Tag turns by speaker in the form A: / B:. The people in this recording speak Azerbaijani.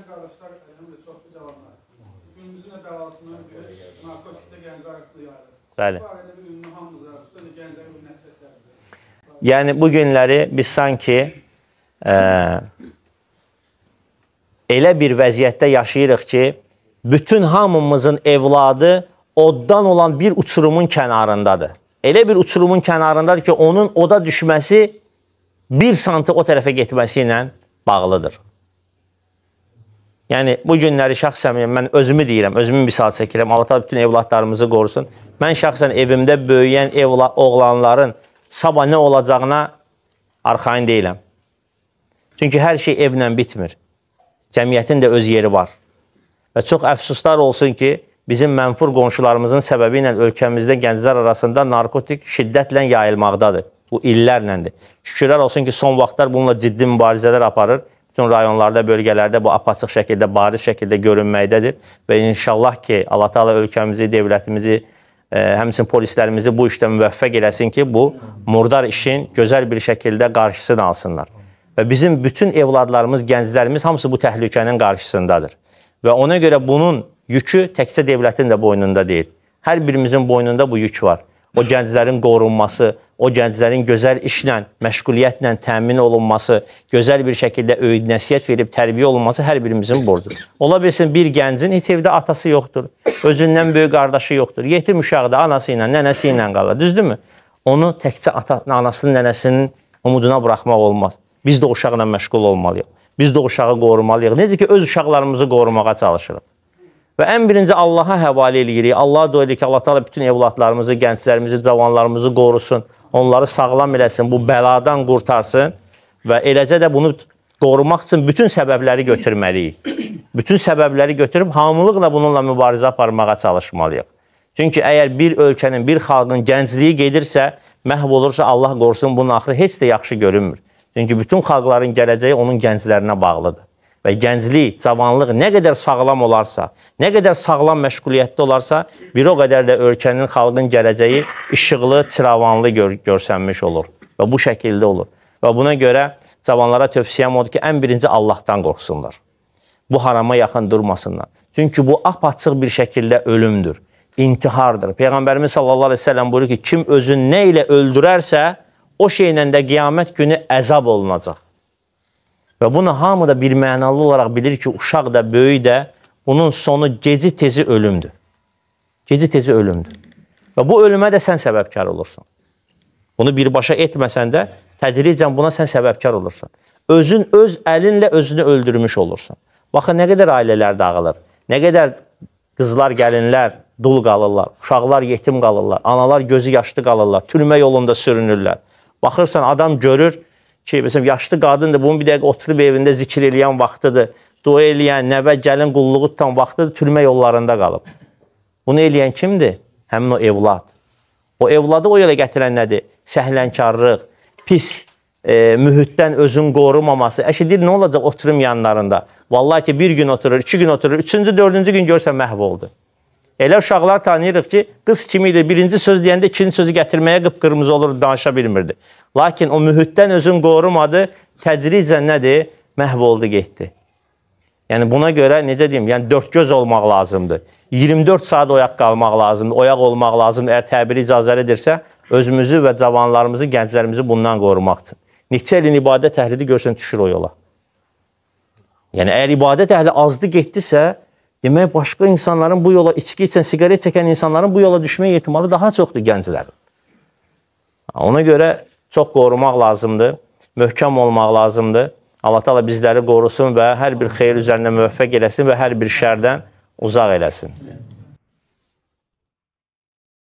A: gənc qardaşlar əlhamdülillah çoxlu cavanlar. Günümüzün də bəlasından biri narkotikdə gənclər arasında yayılır. Bəli. Bu barədə bir ünlü hamımıza, xüsusən də gənclərə bir nəsihətlərdir. Yəni bu günləri biz sanki ə, e, elə bir vəziyyətdə yaşayırıq ki, bütün hamımızın evladı oddan olan bir uçurumun kənarındadır. Elə bir uçurumun kənarındadır ki, onun oda düşməsi 1 santı o tərəfə getməsi ilə bağlıdır. Yəni bu günləri şəxsən mən özümü deyirəm, özümü misal çəkirəm. Allah təala bütün evladlarımızı qorusun. Mən şəxsən evimdə böyüyən evla oğlanların sabah nə olacağına arxayın deyiləm. Çünki hər şey evlə bitmir. Cəmiyyətin də öz yeri var. Və çox əfsuslar olsun ki, bizim mənfur qonşularımızın səbəbi ilə ölkəmizdə gənclər arasında narkotik şiddətlə yayılmaqdadır. Bu illərləndir. Şükürlər olsun ki, son vaxtlar bununla ciddi mübarizələr aparır bütün rayonlarda, bölgələrdə bu apaçıq şəkildə, bariz şəkildə görünməkdədir və inşallah ki, Allah Taala ölkəmizi, dövlətimizi, e, həmçinin polislərimizi bu işdə müvəffəq eləsin ki, bu murdar işin gözəl bir şəkildə qarşısını alsınlar. Və bizim bütün evladlarımız, gənclərimiz hamısı bu təhlükənin qarşısındadır. Və ona görə bunun yükü təkcə dövlətin də boynunda deyil. Hər birimizin boynunda bu yük var o gənclərin qorunması, o gənclərin gözəl işlə, məşğuliyyətlə təmin olunması, gözəl bir şəkildə öyüd nəsihət verib tərbiyə olunması hər birimizin borcudur. Ola bilsin bir gəncin heç evdə atası yoxdur, özündən böyük qardaşı yoxdur. Yetim uşaqdır, anası ilə, nənəsi ilə qalır, düzdürmü? Onu təkcə ata, anasının, nənəsinin umuduna buraxmaq olmaz. Biz də uşaqla məşğul olmalıyıq. Biz də uşağı qorumalıyıq. Necə ki öz uşaqlarımızı qorumağa çalışırıq. Və ən birinci Allaha həvalə eləyirik. Allah dua edirik ki, Allah Taala bütün övladlarımızı, gənclərimizi, cavanlarımızı qorusun, onları sağlam eləsin, bu bəladan qurtarsın və eləcə də bunu qorumaq üçün bütün səbəbləri götürməliyik. Bütün səbəbləri götürüb hamılıqla bununla mübarizə aparmağa çalışmalıyıq. Çünki əgər bir ölkənin, bir xalqın gəncliyi gedirsə, məhv olursa, Allah qorusun, bunun axırı heç də yaxşı görünmür. Çünki bütün xalqların gələcəyi onun gənclərinə bağlıdır və gənclik, cavanlıq nə qədər sağlam olarsa, nə qədər sağlam məşğuliyyətdə olarsa, bir o qədər də ölkənin, xalqın gələcəyi işıqlı, çıravanlı gör görsənmiş olur və bu şəkildə olur. Və buna görə cavanlara tövsiyəm odur ki, ən birinci Allahdan qorxsunlar. Bu harama yaxın durmasınlar. Çünki bu apaçıq bir şəkildə ölümdür, intihardır. Peyğəmbərimiz sallallahu əleyhi və səlləm buyurur ki, kim özünü nə ilə öldürərsə, o şeylə də qiyamət günü əzab olunacaq. Və bunu hamı da bir mənalı olaraq bilir ki, uşaq da, böyük də bunun sonu geci tezi ölümdür. Geci tezi ölümdür. Və bu ölümə də sən səbəbkar olursan. Bunu birbaşa etməsən də tədricən buna sən səbəbkar olursan. Özün öz əlinlə özünü öldürmüş olursan. Baxın nə qədər ailələr dağılır. Nə qədər qızlar, gəlinlər dul qalırlar, uşaqlar yetim qalırlar, analar gözü yaşlı qalırlar, türmə yolunda sürünürlər. Baxırsan adam görür, ki, məsələn, yaşlı qadındır, bunun bir dəqiqə oturub evində zikr eləyən vaxtıdır, dua eləyən, nəvə gəlin qulluğu tutan vaxtıdır, türmə yollarında qalıb. Bunu eləyən kimdir? Həmin o evlad. O evladı o yerə gətirən nədir? Səhlənkarlıq, pis e, mühitdən özün qorumaması. Əşi deyir, nə olacaq oturum yanlarında? Vallahi ki, bir gün oturur, iki gün oturur, üçüncü, dördüncü gün görsən məhv oldu. Elə uşaqlar tanıyırıq ki, qız kimi idi. Birinci söz deyəndə ikinci sözü gətirməyə qıpqırmızı olur, danışa bilmirdi. Lakin o mühitdən özün qorumadı, tədricən nədir? Məhv oldu, getdi. Yəni buna görə necə deyim, yəni dörd göz olmaq lazımdır. 24 saat oyaq qalmaq lazımdır, oyaq olmaq lazımdır. Əgər təbiri icazəli edirsə, özümüzü və cavanlarımızı, gənclərimizi bundan qorumaqdır. Neçə ilin ibadət əhlidi görsən düşür o yola. Yəni əgər ibadət əhli azdı getdisə, Demək başqa insanların bu yola içki içən, siqaret çəkən insanların bu yola düşmək ehtimalı daha çoxdur gənclərin. Ona görə çox qorumaq lazımdır, möhkəm olmaq lazımdır. Allah Taala bizləri qorusun və hər bir xeyir üzərində müvəffəq eləsin və hər bir şərdən uzaq eləsin.